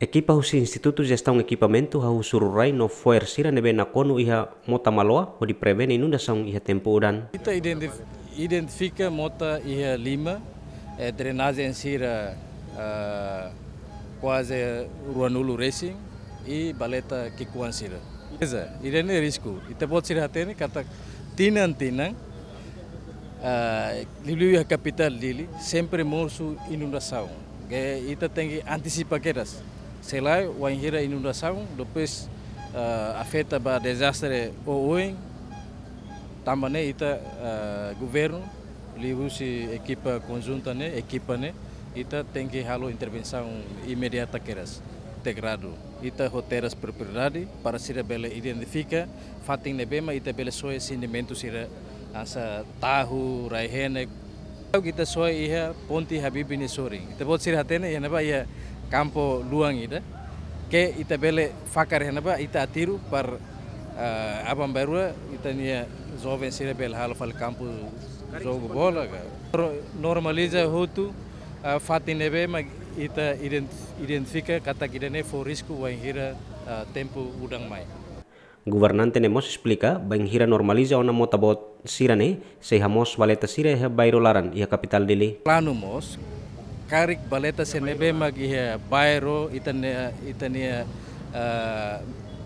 equipa os institutos de Gestão Equipamentos ao Sururai no Foer Sira Nebena Kono iha Mota Maloa, onde prevene inundação a tempo uran. Ita identifica Mota a Lima, é eh, drenagem Sira eh, quase ruanulo Racing e Baleta Kikuan Sira. Beleza, irene risco. Ita pode ser até ne kata tinan tinan. Uh, eh, a capital Lili sempre morso inundação. Ita tem que antecipar que sei lá, o a inundação, depois uh, afeta para desastre ou ruim, também né, ita uh, governo, livre-se equipa conjunta, né, equipa, né, ita tem que halo intervenção imediata queiras, integrado. Ita roteiras propriedade para se bela identifica, fatem nebema, ita bela soe sindimento sira asa tahu, raihene, kita soe iha ponti habibi nesori. Ita pode ser hatene, iha neba né, iha campo luangida que ita bele facar henaba ita atiro para uh, eh, abamberua ita nia jovem sira bele halo fal campo jogo bola ga normaliza hotu uh, eh, fatinebe mag ita identifica kata kidane for risco wangira uh, eh, tempo udang mai Gubernante nemos explica banghira normaliza ona motabot sirane sehamos hamos valeta sire bairolaran ia kapital dili. Plano mos karik baleta senebe mag iha bairro itania itania uh,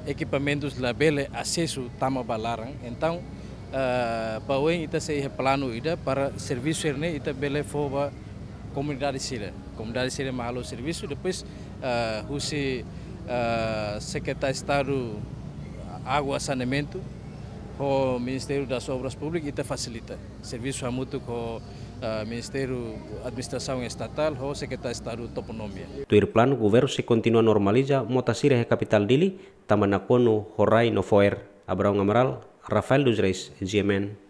equipamentos bele acesso tama balarang então uh, ah, baweng ita se iha plano ida para serviço erne ita bele foba comunidade sira comunidade sira mahalo serviço depois uh, husi uh, ah, secretário de estado água saneamento o Ministério das Obras Públicas e facilita. Serviço é muito com uh, eh, Ministério Administração Estatal ou Secretaria de Toponomia. Do plano, o governo se continua a normalizar, motasira a e capital dele, tamanakono, horai, no foer. Abraão Amaral, Rafael dos Reis, GMN.